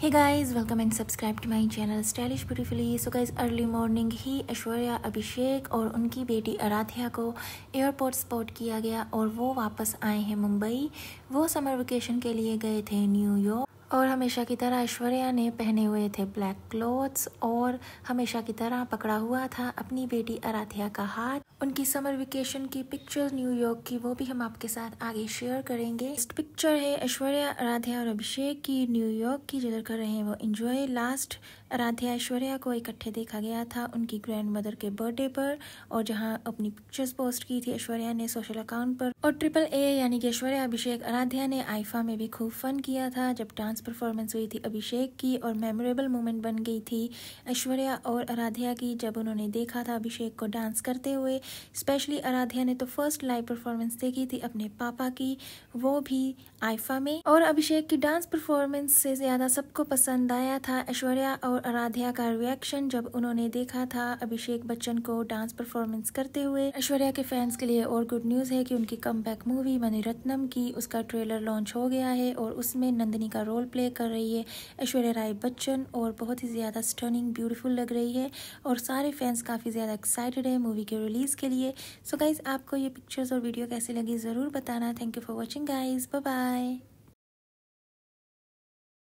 hey guys welcome and subscribe to my channel stylish beautifully so guys early morning ही ऐश्वर्या अभिषेक और उनकी बेटी आराध्या को एयरपोर्ट स्पॉट किया गया और वो वापस आए हैं मुंबई वो समर वेकेशन के लिए गए थे न्यूयॉर्क और हमेशा की तरह ऐश्वर्या ने पहने हुए थे ब्लैक क्लोथ्स और हमेशा की तरह पकड़ा हुआ था अपनी बेटी आराध्या का हाथ उनकी समर वेकेशन की पिक्चर न्यूयॉर्क की वो भी हम आपके साथ आगे शेयर करेंगे नेक्स्ट पिक्चर है ऐश्वर्या आराध्या और अभिषेक की न्यूयॉर्क की जिधर कर रहे हैं वो एंजॉय लास्ट आराध्या ऐश्वर्या को इकट्ठे देखा गया था उनकी ग्रैंड मदर के बर्थडे पर और जहां अपनी पिक्चर्स पोस्ट की थी ऐश्वर्या ने सोशल अकाउंट पर और ट्रिपल ए यानी कि ऐश्वर्या अभिषेक आराध्या ने आइफा में भी खूब फन किया था जब डांस परफॉर्मेंस हुई थी अभिषेक की और मेमोरेबल मोमेंट बन गई थी ऐश्वर्या और आराध्या की जब उन्होंने देखा था अभिषेक को डांस करते हुए स्पेशली आराध्या ने तो फर्स्ट लाइव परफॉर्मेंस देखी थी अपने पापा की वो भी आइफा में और अभिषेक की डांस परफॉर्मेंस से ज़्यादा सबको पसंद आया था ऐश्वर्या और आराध्या का रिएक्शन जब उन्होंने देखा था अभिषेक बच्चन को डांस परफॉर्मेंस करते हुए ऐश्वर्या के फैंस के लिए और गुड न्यूज़ है कि उनकी कम मूवी मणिरत्नम की उसका ट्रेलर लॉन्च हो गया है और उसमें नंदिनी का रोल प्ले कर रही है ऐश्वर्या राय बच्चन और बहुत ही ज़्यादा स्टर्निंग ब्यूटीफुल लग रही है और सारे फैंस काफ़ी ज़्यादा एक्साइटेड है मूवी के रिलीज़ के लिए सो so गाइज़ आपको ये पिक्चर्स और वीडियो कैसे लगी ज़रूर बताना thank you for watching guys bye